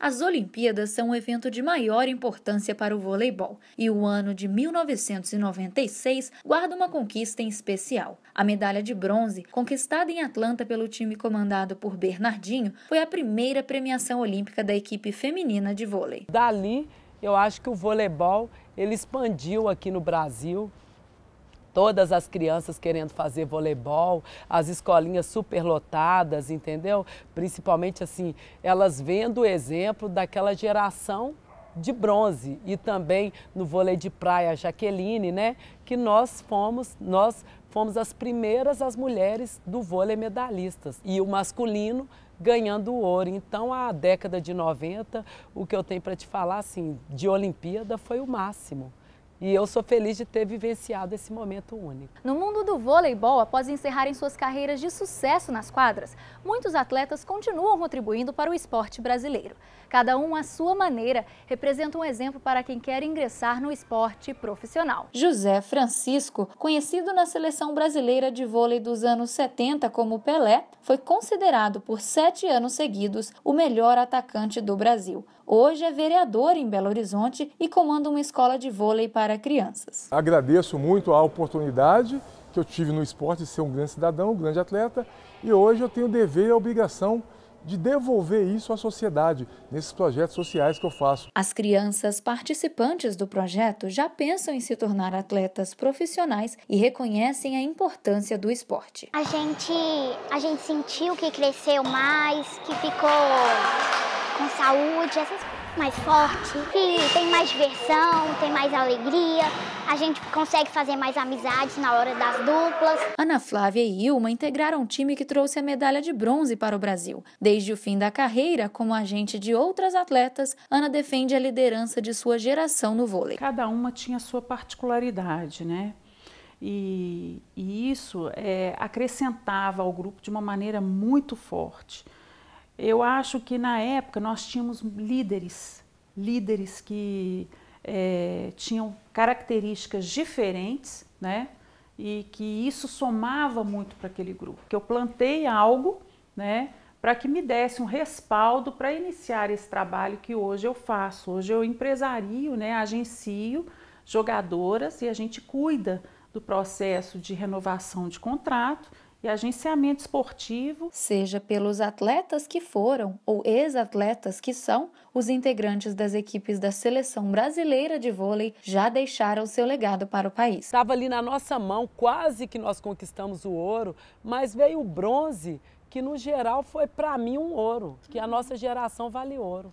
As Olimpíadas são um evento de maior importância para o voleibol e o ano de 1996 guarda uma conquista em especial. A medalha de bronze, conquistada em Atlanta pelo time comandado por Bernardinho, foi a primeira premiação olímpica da equipe feminina de vôlei. Dali, eu acho que o voleibol ele expandiu aqui no Brasil todas as crianças querendo fazer voleibol, as escolinhas superlotadas, entendeu? Principalmente assim, elas vendo o exemplo daquela geração de bronze e também no vôlei de praia Jaqueline, né? Que nós fomos, nós fomos as primeiras as mulheres do vôlei medalhistas e o masculino ganhando ouro. Então, a década de 90, o que eu tenho para te falar assim, de Olimpíada foi o máximo. E eu sou feliz de ter vivenciado esse momento único. No mundo do vôleibol, após encerrarem suas carreiras de sucesso nas quadras, muitos atletas continuam contribuindo para o esporte brasileiro. Cada um à sua maneira representa um exemplo para quem quer ingressar no esporte profissional. José Francisco, conhecido na seleção brasileira de vôlei dos anos 70 como Pelé, foi considerado por sete anos seguidos o melhor atacante do Brasil. Hoje é vereador em Belo Horizonte e comanda uma escola de vôlei para para crianças. Agradeço muito a oportunidade que eu tive no esporte de ser um grande cidadão, um grande atleta, e hoje eu tenho o dever e a obrigação de devolver isso à sociedade, nesses projetos sociais que eu faço. As crianças participantes do projeto já pensam em se tornar atletas profissionais e reconhecem a importância do esporte. A gente, a gente sentiu que cresceu mais, que ficou com saúde, essas coisas mais forte, que tem mais diversão, tem mais alegria, a gente consegue fazer mais amizades na hora das duplas. Ana Flávia e Ilma integraram um time que trouxe a medalha de bronze para o Brasil. Desde o fim da carreira, como agente de outras atletas, Ana defende a liderança de sua geração no vôlei. Cada uma tinha sua particularidade, né? E, e, isso é, acrescentava ao grupo de uma maneira muito forte. Eu acho que na época nós tínhamos líderes, líderes que é, tinham características diferentes, né? E que isso somava muito para aquele grupo. Que eu plantei algo, né? Para que me desse um respaldo para iniciar esse trabalho que hoje eu faço. Hoje eu empresario, né? Agencio jogadoras e a gente cuida do processo de renovação de contrato e agenciamento esportivo, seja pelos atletas que foram ou ex-atletas que são, os integrantes das equipes da seleção brasileira de vôlei já deixaram seu legado para o país. Estava ali na nossa mão, quase que nós conquistamos o ouro, mas veio o bronze, que no geral foi para mim um ouro, que a nossa geração vale ouro.